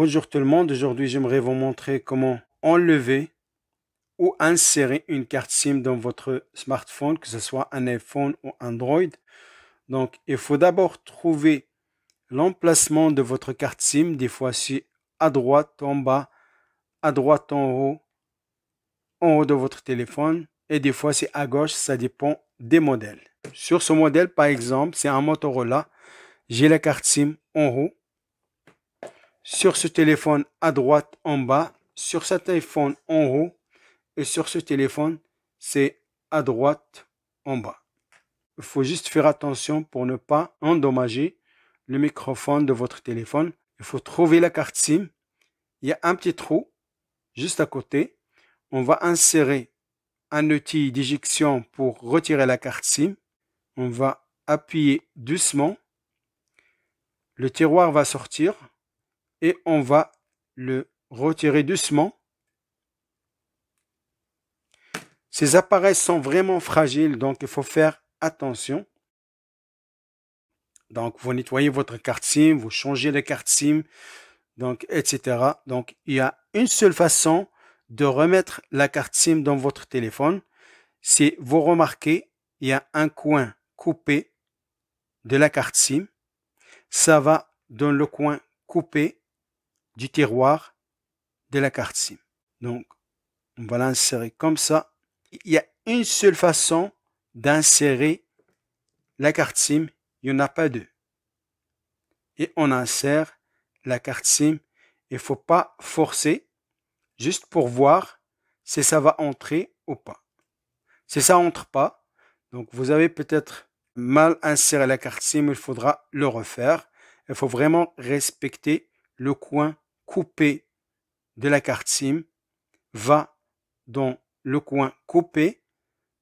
Bonjour tout le monde, aujourd'hui j'aimerais vous montrer comment enlever ou insérer une carte SIM dans votre smartphone, que ce soit un iPhone ou Android. Donc il faut d'abord trouver l'emplacement de votre carte SIM, des fois c'est à droite, en bas, à droite, en haut, en haut de votre téléphone, et des fois c'est à gauche, ça dépend des modèles. Sur ce modèle par exemple, c'est un Motorola, j'ai la carte SIM en haut, sur ce téléphone à droite en bas, sur cet iPhone, en haut et sur ce téléphone, c'est à droite en bas. Il faut juste faire attention pour ne pas endommager le microphone de votre téléphone. Il faut trouver la carte SIM. Il y a un petit trou juste à côté. On va insérer un outil d'éjection pour retirer la carte SIM. On va appuyer doucement. Le tiroir va sortir et on va le retirer doucement. Ces appareils sont vraiment fragiles, donc il faut faire attention. Donc, vous nettoyez votre carte SIM, vous changez la carte SIM, donc, etc. Donc, il y a une seule façon de remettre la carte SIM dans votre téléphone. Si vous remarquez, il y a un coin coupé de la carte SIM. Ça va dans le coin coupé du tiroir de la carte sim Donc, on va l'insérer comme ça. Il y a une seule façon d'insérer la carte SIM. Il n'y en a pas deux. Et on insère la carte SIM. Il faut pas forcer, juste pour voir si ça va entrer ou pas. Si ça entre pas, donc vous avez peut-être mal inséré la carte SIM, il faudra le refaire. Il faut vraiment respecter le coin coupé de la carte SIM va dans le coin coupé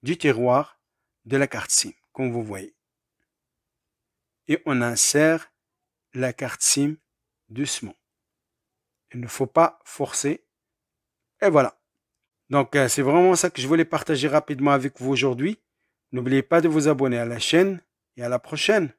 du tiroir de la carte SIM, comme vous voyez. Et on insère la carte SIM doucement. Il ne faut pas forcer. Et voilà. Donc euh, c'est vraiment ça que je voulais partager rapidement avec vous aujourd'hui. N'oubliez pas de vous abonner à la chaîne et à la prochaine.